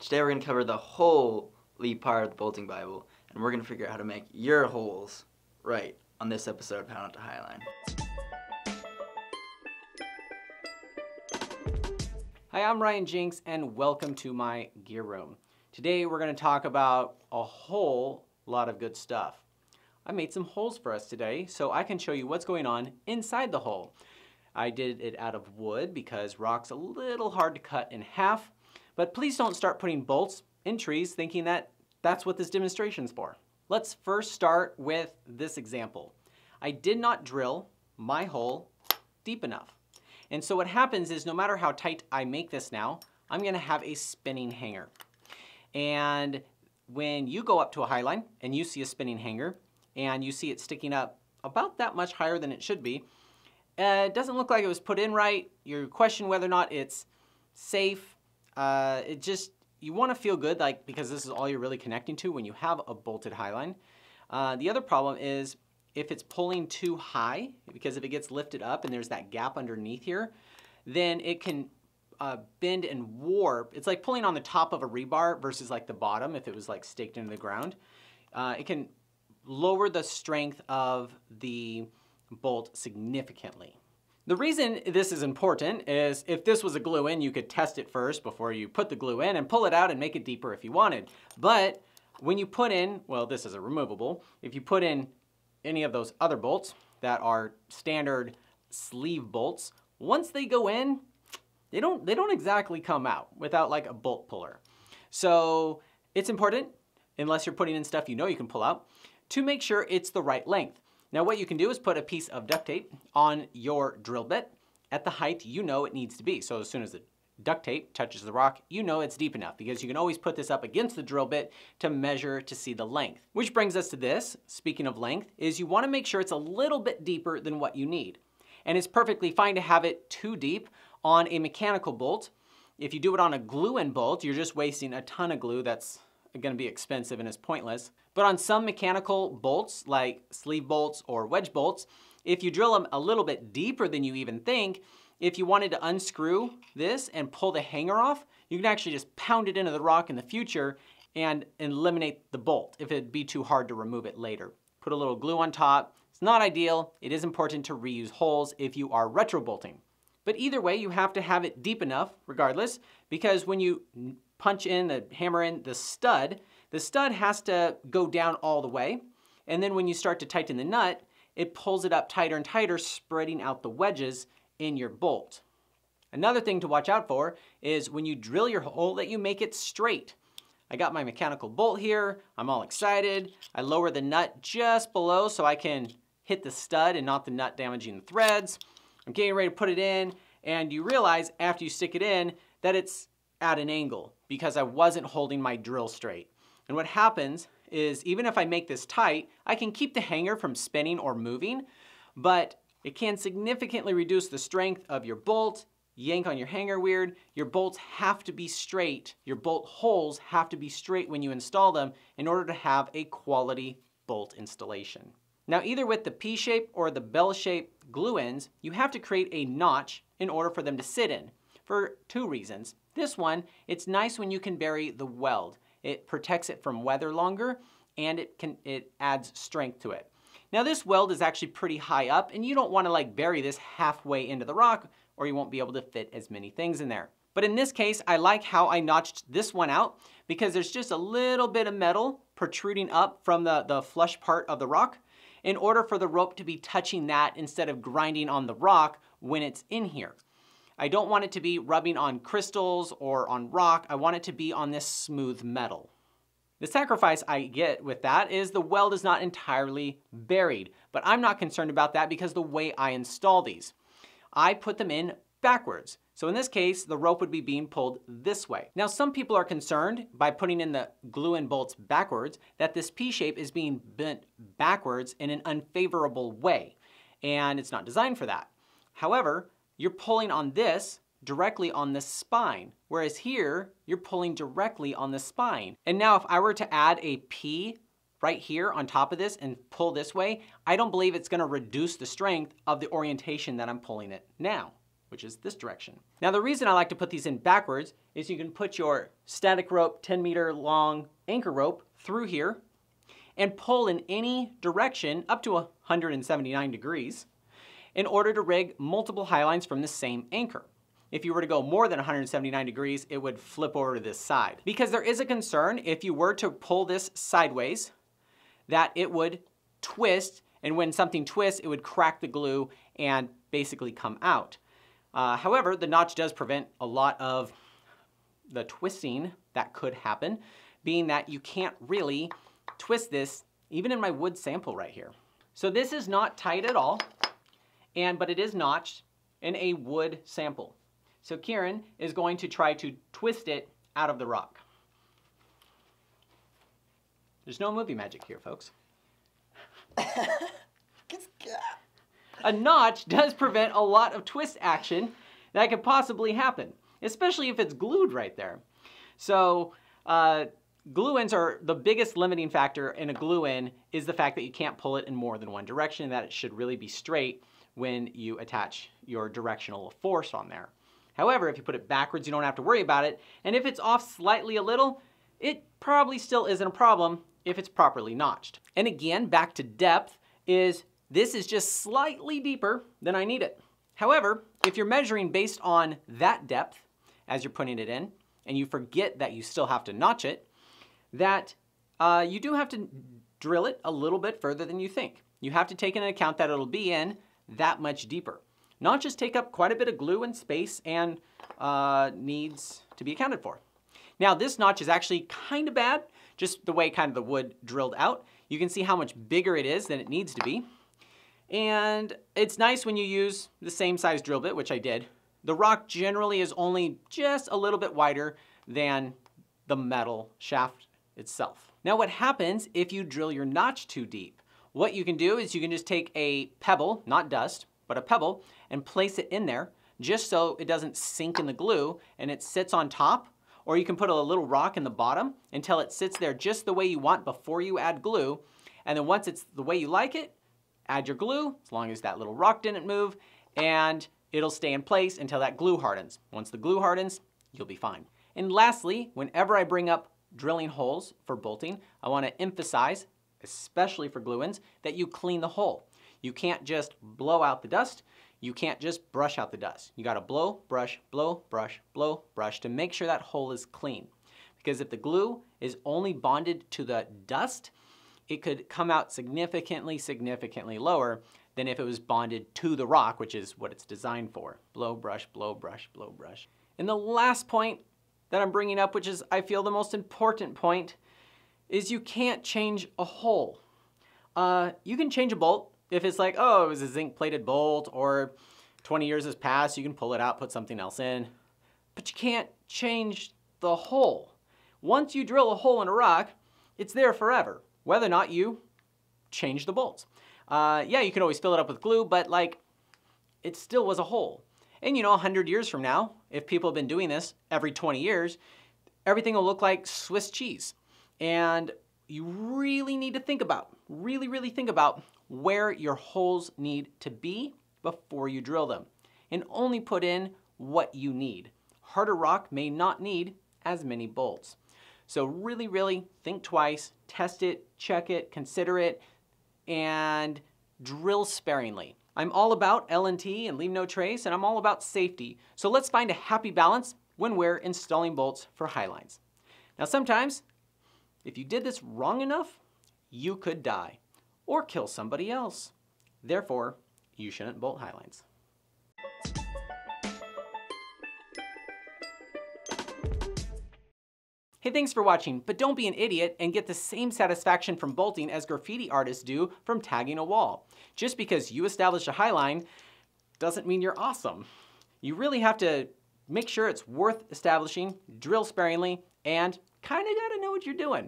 Today we're going to cover the holy part of the Bolting Bible, and we're going to figure out how to make your holes right on this episode of How Not to Highline. Hi, I'm Ryan Jinks, and welcome to my gear room. Today we're going to talk about a whole lot of good stuff. I made some holes for us today so I can show you what's going on inside the hole. I did it out of wood because rock's a little hard to cut in half, but please don't start putting bolts in trees thinking that that's what this demonstration is for. Let's first start with this example. I did not drill my hole deep enough. And so what happens is no matter how tight I make this now, I'm gonna have a spinning hanger. And when you go up to a high line and you see a spinning hanger and you see it sticking up about that much higher than it should be, uh, it doesn't look like it was put in right. You question whether or not it's safe uh, it just, you want to feel good like because this is all you're really connecting to when you have a bolted highline. Uh, the other problem is if it's pulling too high, because if it gets lifted up and there's that gap underneath here, then it can uh, bend and warp. It's like pulling on the top of a rebar versus like the bottom if it was like staked into the ground. Uh, it can lower the strength of the bolt significantly. The reason this is important is if this was a glue in, you could test it first before you put the glue in and pull it out and make it deeper if you wanted. But when you put in, well, this is a removable, if you put in any of those other bolts that are standard sleeve bolts, once they go in, they don't, they don't exactly come out without like a bolt puller. So it's important, unless you're putting in stuff you know you can pull out, to make sure it's the right length. Now what you can do is put a piece of duct tape on your drill bit at the height you know it needs to be. So as soon as the duct tape touches the rock, you know it's deep enough because you can always put this up against the drill bit to measure to see the length. Which brings us to this, speaking of length, is you wanna make sure it's a little bit deeper than what you need. And it's perfectly fine to have it too deep on a mechanical bolt. If you do it on a glue-in bolt, you're just wasting a ton of glue that's going to be expensive and is pointless. But on some mechanical bolts, like sleeve bolts or wedge bolts, if you drill them a little bit deeper than you even think, if you wanted to unscrew this and pull the hanger off, you can actually just pound it into the rock in the future and eliminate the bolt if it'd be too hard to remove it later. Put a little glue on top. It's not ideal. It is important to reuse holes if you are retrobolting. But either way, you have to have it deep enough regardless because when you punch in, the hammer in the stud, the stud has to go down all the way. And then when you start to tighten the nut, it pulls it up tighter and tighter, spreading out the wedges in your bolt. Another thing to watch out for is when you drill your hole that you make it straight. I got my mechanical bolt here, I'm all excited. I lower the nut just below so I can hit the stud and not the nut damaging the threads. I'm getting ready to put it in and you realize after you stick it in that it's at an angle because I wasn't holding my drill straight. And what happens is even if I make this tight, I can keep the hanger from spinning or moving, but it can significantly reduce the strength of your bolt, yank on your hanger weird, your bolts have to be straight, your bolt holes have to be straight when you install them in order to have a quality bolt installation. Now either with the P-shape or the bell-shaped glue ends, you have to create a notch in order for them to sit in for two reasons. This one, it's nice when you can bury the weld. It protects it from weather longer and it, can, it adds strength to it. Now this weld is actually pretty high up and you don't wanna like bury this halfway into the rock or you won't be able to fit as many things in there. But in this case, I like how I notched this one out because there's just a little bit of metal protruding up from the, the flush part of the rock in order for the rope to be touching that instead of grinding on the rock when it's in here. I don't want it to be rubbing on crystals or on rock. I want it to be on this smooth metal. The sacrifice I get with that is the weld is not entirely buried, but I'm not concerned about that because the way I install these. I put them in backwards. So in this case, the rope would be being pulled this way. Now, some people are concerned by putting in the glue and bolts backwards that this P shape is being bent backwards in an unfavorable way, and it's not designed for that. However, you're pulling on this directly on the spine, whereas here, you're pulling directly on the spine. And now if I were to add a P right here on top of this and pull this way, I don't believe it's gonna reduce the strength of the orientation that I'm pulling it now, which is this direction. Now the reason I like to put these in backwards is you can put your static rope, 10 meter long anchor rope through here and pull in any direction up to 179 degrees in order to rig multiple highlines from the same anchor. If you were to go more than 179 degrees, it would flip over to this side. Because there is a concern, if you were to pull this sideways, that it would twist, and when something twists, it would crack the glue and basically come out. Uh, however, the notch does prevent a lot of the twisting that could happen, being that you can't really twist this, even in my wood sample right here. So this is not tight at all and but it is notched in a wood sample. So Kieran is going to try to twist it out of the rock. There's no movie magic here, folks. a notch does prevent a lot of twist action that could possibly happen, especially if it's glued right there. So uh, glue-ins are the biggest limiting factor in a glue-in is the fact that you can't pull it in more than one direction, that it should really be straight when you attach your directional force on there. However, if you put it backwards, you don't have to worry about it. And if it's off slightly a little, it probably still isn't a problem if it's properly notched. And again, back to depth is this is just slightly deeper than I need it. However, if you're measuring based on that depth as you're putting it in, and you forget that you still have to notch it, that uh, you do have to drill it a little bit further than you think. You have to take into account that it'll be in that much deeper. Notches take up quite a bit of glue and space and uh, needs to be accounted for. Now this notch is actually kind of bad, just the way kind of the wood drilled out. You can see how much bigger it is than it needs to be. And it's nice when you use the same size drill bit, which I did. The rock generally is only just a little bit wider than the metal shaft itself. Now what happens if you drill your notch too deep? What you can do is you can just take a pebble, not dust, but a pebble, and place it in there just so it doesn't sink in the glue and it sits on top. Or you can put a little rock in the bottom until it sits there just the way you want before you add glue. And then once it's the way you like it, add your glue, as long as that little rock didn't move, and it'll stay in place until that glue hardens. Once the glue hardens, you'll be fine. And lastly, whenever I bring up drilling holes for bolting, I wanna emphasize especially for glue-ins, that you clean the hole. You can't just blow out the dust. You can't just brush out the dust. You gotta blow, brush, blow, brush, blow, brush to make sure that hole is clean. Because if the glue is only bonded to the dust, it could come out significantly, significantly lower than if it was bonded to the rock, which is what it's designed for. Blow, brush, blow, brush, blow, brush. And the last point that I'm bringing up, which is I feel the most important point, is you can't change a hole. Uh, you can change a bolt if it's like, oh, it was a zinc plated bolt or 20 years has passed, you can pull it out, put something else in, but you can't change the hole. Once you drill a hole in a rock, it's there forever, whether or not you change the bolts. Uh, yeah, you can always fill it up with glue, but like, it still was a hole. And you know, 100 years from now, if people have been doing this every 20 years, everything will look like Swiss cheese and you really need to think about, really, really think about where your holes need to be before you drill them and only put in what you need. Harder rock may not need as many bolts. So really, really think twice, test it, check it, consider it, and drill sparingly. I'm all about L&T and leave no trace, and I'm all about safety. So let's find a happy balance when we're installing bolts for high lines. Now sometimes if you did this wrong enough, you could die or kill somebody else. Therefore, you shouldn't bolt highlines. Hey, thanks for watching, but don't be an idiot and get the same satisfaction from bolting as graffiti artists do from tagging a wall. Just because you establish a highline doesn't mean you're awesome. You really have to make sure it's worth establishing, drill sparingly, and kinda gotta know what you're doing.